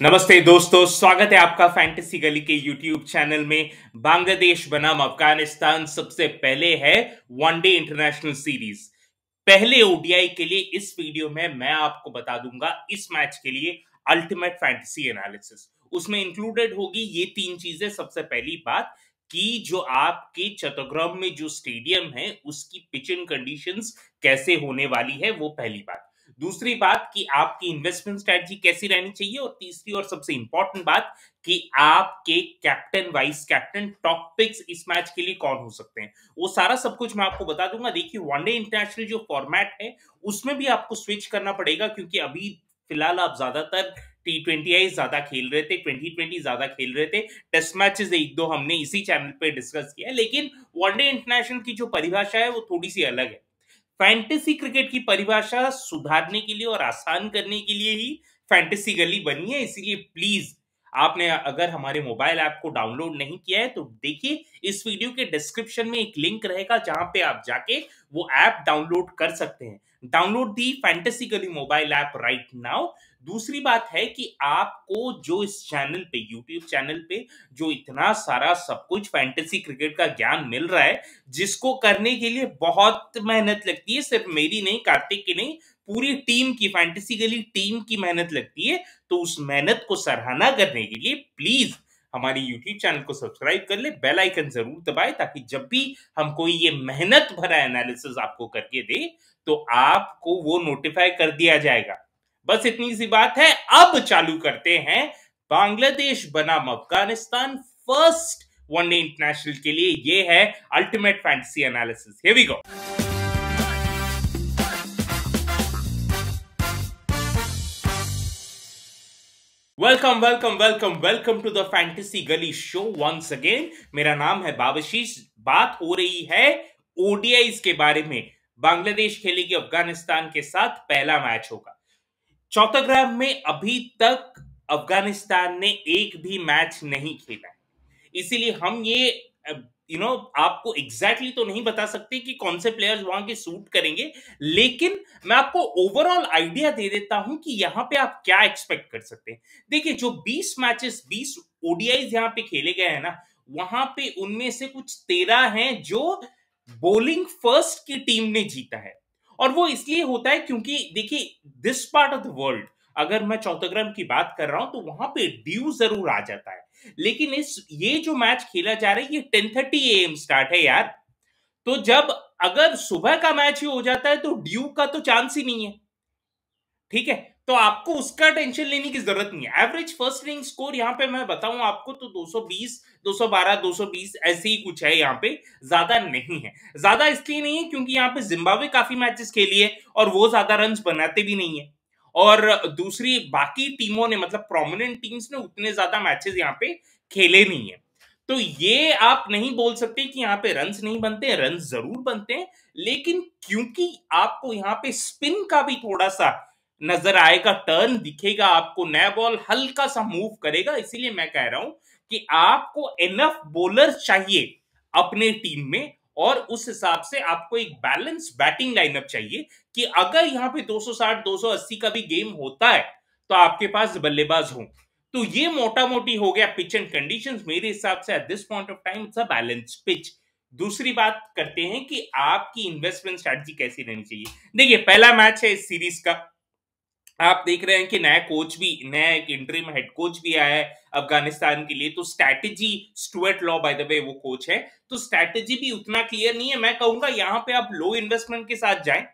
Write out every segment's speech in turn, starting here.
नमस्ते दोस्तों स्वागत है आपका फैंटेसी गली के यूट्यूब चैनल में बांग्लादेश बनाम अफगानिस्तान सबसे पहले है वनडे इंटरनेशनल सीरीज पहले ओडीआई के लिए इस वीडियो में मैं आपको बता दूंगा इस मैच के लिए अल्टीमेट फैंटेसी एनालिसिस उसमें इंक्लूडेड होगी ये तीन चीजें सबसे पहली बात कि जो आपके चतुग्रह में जो स्टेडियम है उसकी पिचिंग कंडीशंस कैसे होने वाली है वो पहली बात दूसरी बात कि आपकी इन्वेस्टमेंट स्ट्रेटजी कैसी रहनी चाहिए और तीसरी और सबसे इंपॉर्टेंट बात कि आपके captain vice captain top picks इस मैच के लिए कौन हो सकते हैं वो सारा सब कुछ मैं आपको बता दूंगा देखिए वनडे इंटरनेशनल जो फॉर्मेट है उसमें भी आपको स्विच करना पड़ेगा क्योंकि अभी फिलहाल आप ज्यादातर टी ट्वेंटी आई ज्यादा खेल रहे थे ट्वेंटी ट्वेंटी ज्यादा खेल रहे थे टेस्ट मैचेस एक दो हमने इसी चैनल पे डिस्कस किया लेकिन वनडे इंटरनेशनल की जो परिभाषा है वो थोड़ी सी अलग है फैंटेसी क्रिकेट की परिभाषा सुधारने के लिए और आसान करने के लिए ही फैंटेसी गली बनी है इसीलिए प्लीज आपने अगर हमारे मोबाइल ऐप को डाउनलोड नहीं किया है तो देखिए इस वीडियो के डिस्क्रिप्शन में एक लिंक रहेगा जहां पे आप जाके वो ऐप डाउनलोड कर सकते हैं download the Fantasy Gully mobile app right now दूसरी बात है कि आपको जो इस चैनल पे यूट्यूब चैनल पे जो इतना सारा सब कुछ फैंटेसी क्रिकेट का ज्ञान मिल रहा है जिसको करने के लिए बहुत मेहनत लगती है सिर्फ मेरी नहीं कार्तिक की नहीं पूरी टीम की फैंटेसी लिए टीम की मेहनत लगती है तो उस मेहनत को सराहना करने के लिए प्लीज हमारी YouTube चैनल को सब्सक्राइब कर ले बेल आइकन जरूर दबाए ताकि जब भी हम कोई ये मेहनत भरा एनालिसिस आपको करके दे तो आपको वो नोटिफाई कर दिया जाएगा बस इतनी सी बात है अब चालू करते हैं बांग्लादेश बनाम अफगानिस्तान फर्स्ट वनडे इंटरनेशनल के लिए ये है ultimate fantasy analysis we go welcome welcome welcome welcome to the Fantasy Gully show once again मेरा नाम है बाबशीष बात हो रही है ओडीआईज के बारे में बांग्लादेश खेलेगी अफगानिस्तान के साथ पहला मैच होगा चौथाग्राम में अभी तक अफगानिस्तान ने एक भी मैच नहीं खेला है इसीलिए हम ये यू नो आपको एग्जैक्टली exactly तो नहीं बता सकते कि कौन से प्लेयर्स वहां के सूट करेंगे लेकिन मैं आपको ओवरऑल आइडिया दे देता हूं कि यहां पे आप क्या एक्सपेक्ट कर सकते हैं देखिए जो 20 मैचेस 20 ओडीआई यहां पे खेले गए हैं ना वहां पे उनमें से कुछ तेरह हैं जो बॉलिंग फर्स्ट की टीम ने जीता है और वो इसलिए होता है क्योंकि देखिए this part of the world अगर मैं चौथग्राम की बात कर रहा हूं तो वहां पे ड्यू जरूर आ जाता है लेकिन इस ये जो मैच खेला जा रहा है ये टेन थर्टी एम स्टार्ट है यार तो जब अगर सुबह का मैच ही हो जाता है तो ड्यू का तो चांस ही नहीं है ठीक है तो आपको उसका टेंशन लेने की जरूरत नहीं है एवरेज फर्स्ट इनिंग स्कोर यहाँ पे मैं बताऊं आपको तो 220 212 220 ऐसे ही कुछ है यहाँ पे ज्यादा नहीं है ज्यादा इसलिए नहीं है क्योंकि यहाँ पे जिम्बाब्वे काफी मैचेस खेली है और वो ज्यादा रन बनाते भी नहीं है और दूसरी बाकी टीमों ने मतलब प्रोमिनेंट टीम्स ने उतने ज्यादा मैचेस यहाँ पे खेले नहीं है तो ये आप नहीं बोल सकते कि यहाँ पे रन नहीं बनते रन जरूर बनते हैं लेकिन क्योंकि आपको यहाँ पे स्पिन का भी थोड़ा सा नजर आएगा टर्न दिखेगा आपको नया बॉल हल्का सा मूव करेगा इसीलिए मैं कह रहा हूं कि आपको एनफ बोलर चाहिए अपने टीम में और उस हिसाब से आपको एक बैलेंस बैटिंग लाइनअप चाहिए कि अगर यहाँ पे 260 280 का भी गेम होता है तो आपके पास बल्लेबाज हो तो ये मोटा मोटी हो गया पिच एंड कंडीशन मेरे हिसाब से at this point of time it's a balance pitch दूसरी बात करते हैं कि आपकी इन्वेस्टमेंट स्ट्रेटजी कैसी रहनी चाहिए देखिए पहला मैच है इस सीरीज का आप देख रहे हैं कि नया कोच भी नया एक इंटरिम हेड कोच भी आया है अफगानिस्तान के लिए तो strategy Stuart Law by the way वो कोच है तो स्ट्रैटेजी भी उतना क्लियर नहीं है मैं कहूंगा यहाँ पे आप लो इन्वेस्टमेंट के साथ जाएं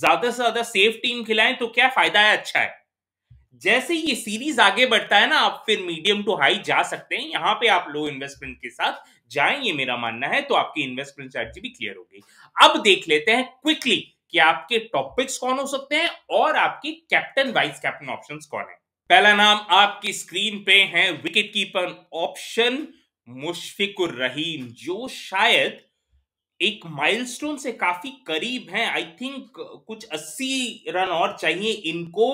ज्यादा से ज्यादा सेफ टीम खिलाएं तो क्या फायदा है अच्छा है जैसे ये सीरीज आगे बढ़ता है ना आप फिर मीडियम टू हाई जा सकते हैं यहां पे आप लो इन्वेस्टमेंट के साथ जाएं ये मेरा मानना है तो आपकी इन्वेस्टमेंट स्ट्रैटेजी भी क्लियर होगी अब देख लेते हैं क्विकली कि आपके टॉपिक्स कौन हो सकते हैं और आपके कैप्टन वाइस कैप्टन ऑप्शन कौन है पहला नाम आपकी स्क्रीन पे है wicket keeper option Mushfiqur Rahim जो शायद एक माइलस्टोन से काफी करीब हैं आई थिंक कुछ 80 रन और चाहिए इनको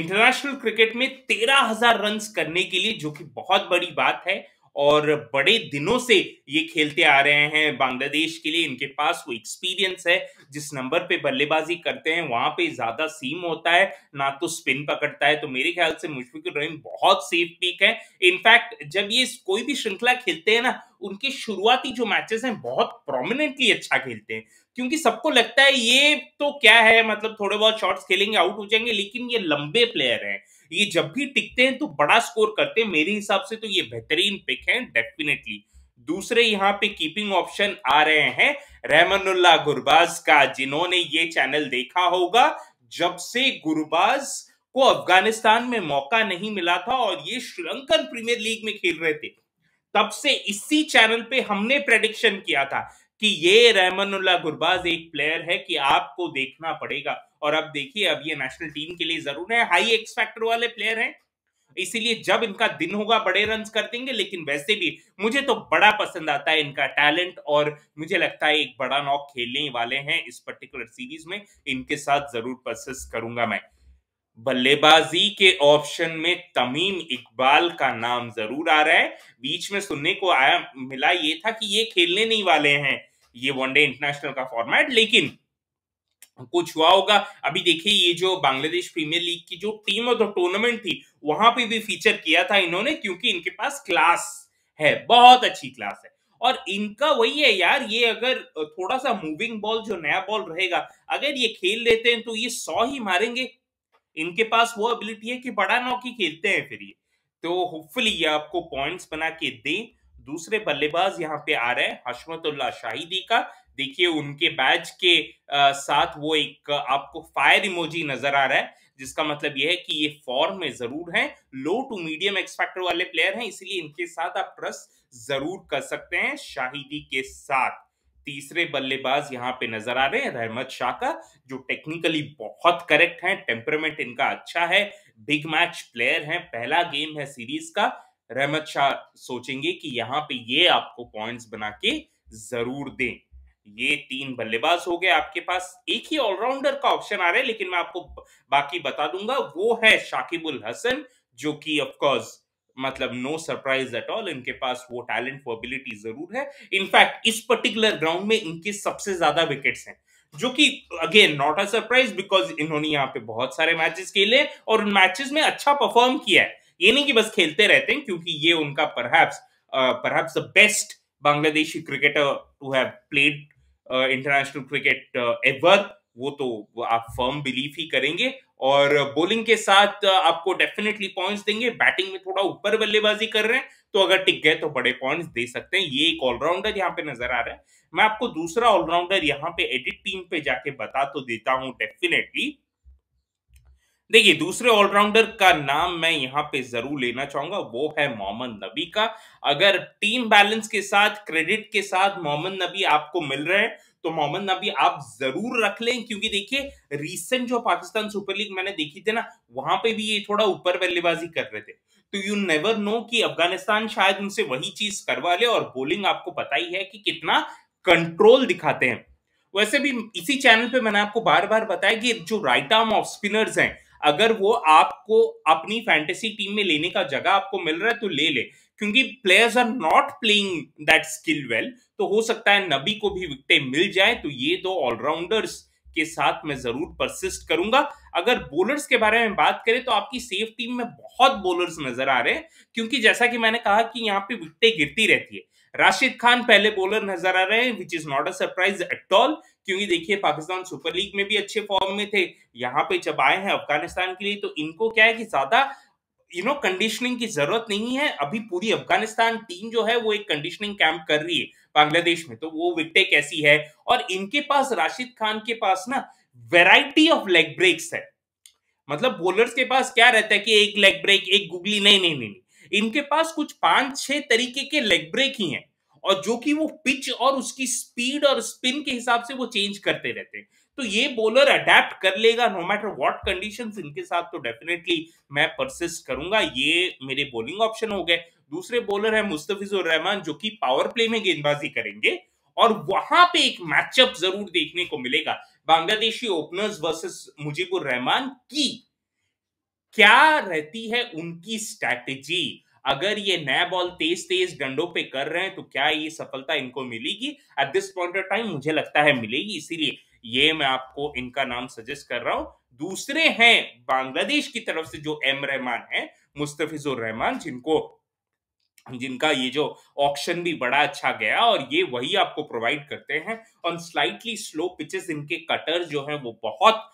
इंटरनेशनल क्रिकेट में तेरह हजार रन करने के लिए जो कि बहुत बड़ी बात है और बड़े दिनों से ये खेलते आ रहे हैं बांग्लादेश के लिए इनके पास वो एक्सपीरियंस है जिस नंबर पे बल्लेबाजी करते हैं वहां पे ज्यादा सीम होता है ना तो स्पिन पकड़ता है तो मेरे ख्याल से मुशफिकुर रहीम बहुत सेफ पीक है इनफैक्ट जब ये कोई भी श्रृंखला खेलते हैं ना उनके शुरुआती जो मैचेस हैं बहुत प्रोमिनेंटली अच्छा खेलते हैं क्योंकि सबको लगता है ये तो क्या है मतलब थोड़े बहुत शॉट्स खेलेंगे आउट हो जाएंगे लेकिन ये लंबे प्लेयर हैं ये जब भी टिकते हैं तो बड़ा स्कोर करते हैं मेरे हिसाब से तो ये बेहतरीन पिक है डेफिनेटली दूसरे यहाँ पे कीपिंग ऑप्शन आ रहे हैं रहमानुल्ला गुरबाज का जिन्होंने ये चैनल देखा होगा जब से गुरबाज को अफगानिस्तान में मौका नहीं मिला था और ये श्रीलंकन प्रीमियर लीग में खेल रहे थे तब से इसी चैनल पे हमने प्रेडिक्शन किया था कि ये रहमानुल्ला गुरबाज एक प्लेयर है कि आपको देखना पड़ेगा और अब देखिए अब ये नेशनल टीम के लिए जरूर है हाई एक्सपेक्टर वाले प्लेयर हैं इसीलिए जब इनका दिन होगा बड़े रन कर देंगे लेकिन वैसे भी मुझे तो बड़ा पसंद आता है इनका टैलेंट और मुझे लगता है एक बड़ा नॉक खेलने वाले हैं इस पर्टिकुलर सीरीज में इनके साथ जरूर परसिस करूंगा मैं बल्लेबाजी के ऑप्शन में तमीम इकबाल का नाम जरूर आ रहा है बीच में सुनने को आया मिला ये था कि ये खेलने नहीं वाले हैं ये वनडे इंटरनेशनल का फॉर्मेट लेकिन कुछ हुआ होगा अभी देखिए ये जो बांग्लादेश प्रीमियर लीग की जो टीम ऑफ द टूर्नामेंट थी वहां पे भी फीचर किया था इन्होंने क्योंकि इनके पास क्लास है बहुत अच्छी क्लास है और इनका वही है यार ये अगर थोड़ा सा मूविंग बॉल जो नया बॉल रहेगा अगर ये खेल लेते हैं तो ये सौ ही मारेंगे इनके पास वो एबिलिटी है कि बड़ा नौकी खेलते हैं फिर ये तो होपफुली ये आपको पॉइंट्स बना के दे दूसरे बल्लेबाज यहाँ पे आ रहे हैं हशमतुल्ला शाहिदी का देखिए उनके बैच के आ, साथ वो एक आपको फायर इमोजी नजर आ रहा है जिसका मतलब यह है कि ये फॉर्म में जरूर हैं लो टू मीडियम एक्सपेक्टर वाले प्लेयर हैं इसलिए इनके साथ आप ट्रस्ट जरूर कर सकते हैं शाहिदी के साथ तीसरे बल्लेबाज यहाँ पे नजर आ रहे हैं रहमत का जो टेक्निकली बहुत करेक्ट हैं टेम्परमेंट इनका अच्छा है बिग मैच प्लेयर हैं पहला गेम है सीरीज का रहमत शाह सोचेंगे कि यहाँ पे ये आपको पॉइंट्स बना के जरूर दें ये तीन बल्लेबाज हो गए आपके पास एक ही ऑलराउंडर का ऑप्शन आ रहा है लेकिन मैं आपको बाकी बता दूंगा वो है शाकिबुल हसन जो कि ऑफकोर्स मतलब नो सरप्राइज एट ऑल इनके पास वो टैलेंट वो एबिलिटी जरूर है इनफैक्ट इस पर्टिकुलर ग्राउंड में इनके सबसे ज्यादा विकेट्स हैं जो कि again not a surprise because इन्होंने यहाँ पे बहुत सारे मैचेस खेले और उन मैचेस में अच्छा परफॉर्म किया है ये नहीं कि बस खेलते रहते हैं क्योंकि ये उनका perhaps perhaps the best Bangladeshi cricketer to have played international cricket ever वो तो वो आप फर्म बिलीव ही करेंगे और बॉलिंग के साथ आपको डेफिनेटली पॉइंट्स देंगे बैटिंग में थोड़ा ऊपर बल्लेबाजी कर रहे हैं तो अगर टिक गए तो बड़े पॉइंट्स दे सकते हैं ये एक ऑलराउंडर यहाँ पे नजर आ रहा है मैं आपको दूसरा ऑलराउंडर यहाँ पे एडिट टीम पे जाके बता तो देता हूं डेफिनेटली देखिए दूसरे ऑलराउंडर का नाम मैं यहाँ पे जरूर लेना चाहूंगा वो है मोहम्मद नबी का अगर टीम बैलेंस के साथ क्रेडिट के साथ मोहम्मद नबी आपको मिल रहे हैं तो मोहम्मद नबी आप जरूर रख लें क्योंकि देखिए रिसेंट जो पाकिस्तान सुपर लीग मैंने देखी थी ना वहां पे भी ये थोड़ा ऊपर बल्लेबाजी कर रहे थे तो यू नेवर नो कि अफगानिस्तान शायद उनसे वही चीज करवा ले और बोलिंग आपको पता ही है कि कितना कंट्रोल दिखाते हैं वैसे भी इसी चैनल पे मैंने आपको बार बार बताया कि जो राइट आर्म ऑफ स्पिनर्स हैं अगर वो आपको अपनी फैंटेसी टीम में लेने का जगह आपको मिल रहा है तो ले ले क्योंकि players are not playing that skill well तो हो सकता है नबी को भी विकटे मिल जाए तो ये दो ऑलराउंडर्स के साथ मैं जरूर परसिस्ट करूंगा अगर बोलर्स के बारे में बात करें तो आपकी सेफ टीम में बहुत बोलर्स नजर आ रहे हैं क्योंकि जैसा कि मैंने कहा कि यहाँ पे विकटे गिरती रहती है राशिद खान पहले बोलर नजर आ रहे हैं which is not a surprise at all क्योंकि देखिए पाकिस्तान सुपर लीग में भी अच्छे फॉर्म में थे यहाँ पे जब आए हैं अफगानिस्तान के लिए तो इनको क्या है कि ज्यादा यू नो कंडीशनिंग की जरूरत नहीं है अभी पूरी अफगानिस्तान टीम जो है वो एक कंडीशनिंग कैंप कर रही है बांग्लादेश में तो वो विकटे कैसी है और इनके पास राशिद खान के पास ना वेराइटी ऑफ लेग ब्रेक्स है मतलब बोलर्स के पास क्या रहता है कि एक लेग ब्रेक एक गुगली नहीं नहीं, नहीं। इनके पास कुछ पांच छह तरीके के लेग ब्रेक ही हैं और जो कि वो पिच और उसकी स्पीड और स्पिन के हिसाब से वो चेंज करते रहते हैं तो ये बॉलर अडेप्ट कर लेगा नो मैटर व्हाट कंडीशंस इनके साथ तो डेफिनेटली मैं परसिस्ट करूंगा ये मेरे बॉलिंग ऑप्शन हो गए दूसरे बॉलर है मुस्तफिजुर रहमान जो कि पावर प्ले में गेंदबाजी करेंगे और वहां पे एक मैचअप जरूर देखने को मिलेगा बांग्लादेशी ओपनर्स वर्सेस मुजीबुर रहमान की क्या रहती है उनकी स्ट्रैटेजी अगर ये नया बॉल तेज तेज डंडों पे कर रहे हैं तो क्या ये सफलता इनको मिलेगी at this point of time मुझे लगता है मिलेगी इसीलिए ये मैं आपको इनका नाम सजेस्ट कर रहा हूं दूसरे हैं बांग्लादेश की तरफ से जो एम रहमान है मुस्तफिजुर रहमान जिनको जिनका ये जो ऑक्शन भी बड़ा अच्छा गया और ये वही आपको प्रोवाइड करते हैं ऑन स्लाइटली स्लो पिचेस इनके कटर जो है वो बहुत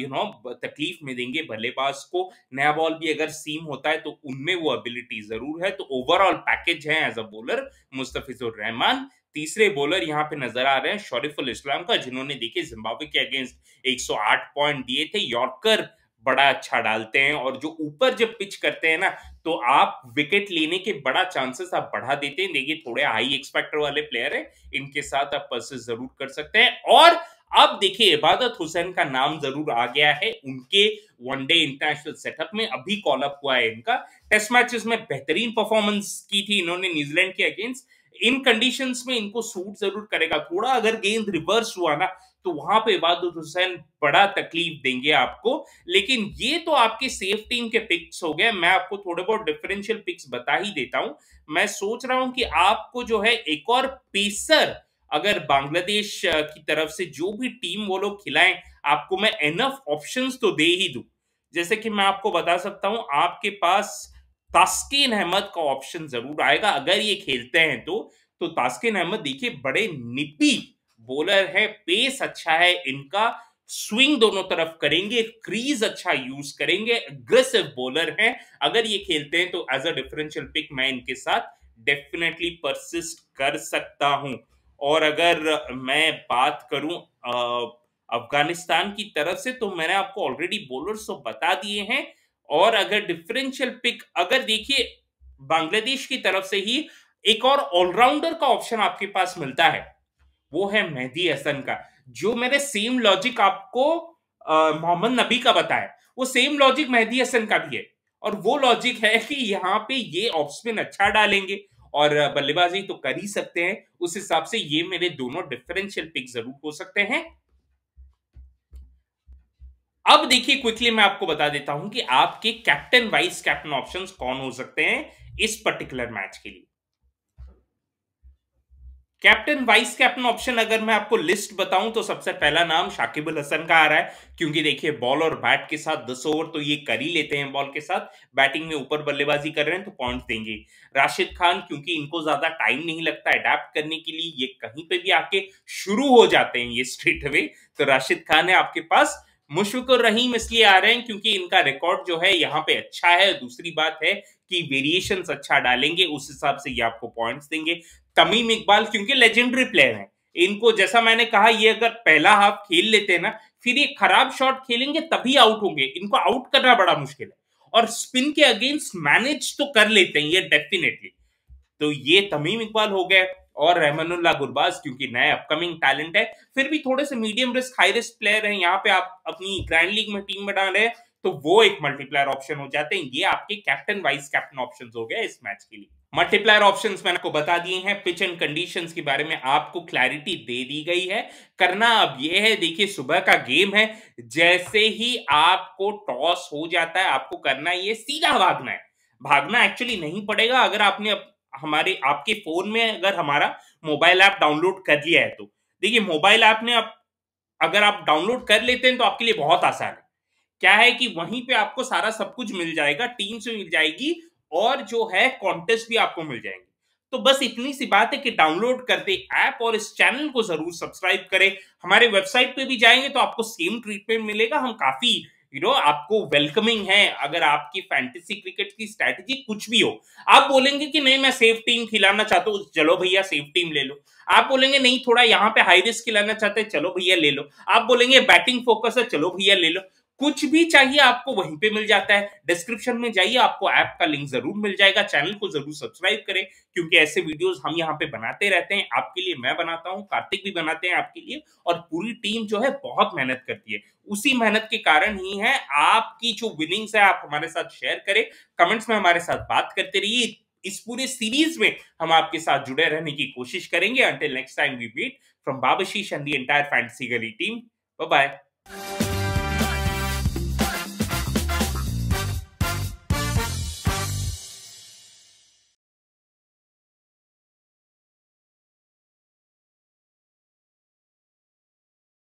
यू नो तकलीफ में देंगे भलेबाज को नया बॉल भी अगर सीम होता है तो उनमें वो एबिलिटी जरूर है तो ओवरऑल पैकेज है as a bowler Mustafizur Rahman तीसरे बॉलर यहाँ पे नजर आ रहे हैं शौरिफुल इस्लाम का जिन्होंने देखिए जिम्बाब्वे के अगेंस्ट 108 पॉइंट दिए थे यॉर्कर बड़ा अच्छा डालते हैं और जो ऊपर जब पिच करते हैं ना तो आप विकेट लेने के बड़ा चांसेस आप बढ़ा देते हैं देखिए थोड़े हाई एक्सपेक्टर वाले प्लेयर हैं इनके साथ आप परचेस जरूर कर सकते हैं और अब देखिए इबादत हुसैन का नाम जरूर आ गया है उनके वनडे इंटरनेशनल सेटअप में अभी कॉल अप हुआ है इनका टेस्ट मैचेस में बेहतरीन परफॉर्मेंस की थी इन्होंने न्यूजीलैंड के अगेंस्ट इन कंडीशन में इनको सूट जरूर करेगा थोड़ा अगर गेंद रिवर्स हुआ ना तो वहां पे इबादुल हुसैन बड़ा तकलीफ देंगे आपको लेकिन ये तो आपके सेफ टीम के पिक्स हो गए मैं आपको थोड़े बहुत डिफरेंशियल पिक्स बता ही देता हूं मैं सोच रहा हूं कि आपको जो है एक और पेसर अगर बांग्लादेश की तरफ से जो भी टीम वो लोग खिलाएं आपको मैं एनफ ऑप्शंस तो दे ही दू जैसे कि मैं आपको बता सकता हूं आपके पास तास्किन अहमद का ऑप्शन जरूर आएगा अगर ये खेलते हैं तो तो तास्किन अहमद देखिए बड़े निपी बॉलर है पेस अच्छा है इनका स्विंग दोनों तरफ करेंगे क्रीज अच्छा यूज करेंगे अग्रेसिव बॉलर है अगर ये खेलते हैं तो एज अ डिफरेंशियल पिक मैं इनके साथ डेफिनेटली परसिस्ट कर सकता हूं और अगर मैं बात करूं अफगानिस्तान की तरफ से तो मैंने आपको ऑलरेडी बॉलर्स तो बता दिए हैं और अगर डिफरेंशियल पिक अगर देखिए बांग्लादेश की तरफ से ही एक और ऑलराउंडर का ऑप्शन आपके पास मिलता है वो है मेहदी हसन का जो मैंने सेम लॉजिक आपको मोहम्मद नबी का बताया वो सेम लॉजिक मेहदी हसन का भी है और वो लॉजिक है कि यहाँ पे ये ऑप्शन अच्छा डालेंगे और बल्लेबाजी तो कर ही सकते हैं उस हिसाब से ये मेरे दोनों डिफरेंशियल पिक जरूर हो सकते हैं अब देखिए क्विकली मैं आपको बता देता हूं कि आपके कैप्टन वाइस कैप्टन ऑप्शन कौन हो सकते हैं इस पर्टिकुलर मैच के लिए कैप्टन वाइस कैप्टन ऑप्शन अगर मैं आपको लिस्ट बताऊं तो सबसे पहला नाम शाकिबुल हसन का आ रहा है क्योंकि देखिए बॉल और बैट के साथ दस ओवर तो ये कर ही लेते हैं बॉल के साथ बैटिंग में ऊपर बल्लेबाजी कर रहे हैं तो पॉइंट देंगे राशिद खान क्योंकि इनको ज्यादा टाइम नहीं लगता अडेप्ट करने के लिए ये कहीं पे भी आके शुरू हो जाते हैं ये स्ट्रेट वे तो राशिद खान है आपके पास मुशफिकुर रहीम इसलिए आ रहे हैं क्योंकि इनका रिकॉर्ड जो है यहाँ पे अच्छा है दूसरी बात है कि वेरिएशन अच्छा डालेंगे उस हिसाब से ये आपको पॉइंट्स देंगे तमीम इकबाल क्योंकि लेजेंडरी प्लेयर है इनको जैसा मैंने कहा ये अगर पहला हाफ खेल लेते हैं ना फिर ये खराब शॉट खेलेंगे तभी आउट होंगे इनको आउट करना बड़ा मुश्किल है और स्पिन के अगेंस्ट मैनेज तो कर लेते हैं ये डेफिनेटली तो ये तमीम इकबाल हो गए और रहमानुल्ला गुरबाज क्योंकि नए अपकमिंग टैलेंट है फिर भी थोड़े से medium risk high risk player हैं यहाँ पे आप अपनी ग्रैंड लीग में टीम बना रहे हैं तो वो एक मल्टीप्लायर ऑप्शन हो जाते हैं ये आपके कैप्टन वाइस कैप्टन ऑप्शन हो गए इस मैच के लिए मल्टीप्लायर ऑप्शन मैंने आपको बता दिए हैं पिच एंड कंडीशन के बारे में आपको क्लैरिटी दे दी गई है करना अब ये है देखिए सुबह का गेम है जैसे ही आपको टॉस हो जाता है आपको करना ये सीधा भागना है भागना एक्चुअली नहीं पड़ेगा अगर आपने हमारे आपके फोन में अगर हमारा मोबाइल ऐप डाउनलोड कर लिया है तो देखिए मोबाइल ऐप ने आप अगर आप डाउनलोड कर लेते हैं तो आपके लिए बहुत आसान है क्या है कि वहीं पे आपको सारा सब कुछ मिल जाएगा टीम से मिल जाएगी और जो है कॉन्टेस्ट भी आपको मिल जाएंगे तो बस इतनी सी बात है कि डाउनलोड करते ऐप और इस चैनल को जरूर सब्सक्राइब करें हमारे वेबसाइट पे भी जाएंगे तो आपको सेम ट्रीटमेंट मिलेगा हम काफी यू नो आपको वेलकमिंग है अगर आपकी फैंटेसी क्रिकेट की स्ट्रैटेजी कुछ भी हो आप बोलेंगे कि नहीं मैं सेफ टीम खिलाना चाहता हूँ चलो भैया सेफ टीम ले लो आप बोलेंगे नहीं थोड़ा यहाँ पे हाई रिस्क खिलाना चाहते हैं चलो भैया ले लो आप बोलेंगे बैटिंग फोकस है चलो भैया ले लो कुछ भी चाहिए आपको वहीं पे मिल जाता है डिस्क्रिप्शन में जाइए आपको ऐप का लिंक जरूर मिल जाएगा चैनल को जरूर सब्सक्राइब करें क्योंकि ऐसे वीडियोस हम यहाँ पे बनाते रहते हैं आपके लिए मैं बनाता हूँ कार्तिक भी बनाते हैं आपके लिए और पूरी टीम जो है बहुत मेहनत करती है उसी मेहनत के कारण ही है आपकी जो विनिंग्स है आप हमारे साथ शेयर करें कमेंट्स में हमारे साथ बात करते रहिए इस पूरे सीरीज में हम आपके साथ जुड़े रहने की कोशिश करेंगे until next time we meet from बाबशीश and the entire fantasy gully team bye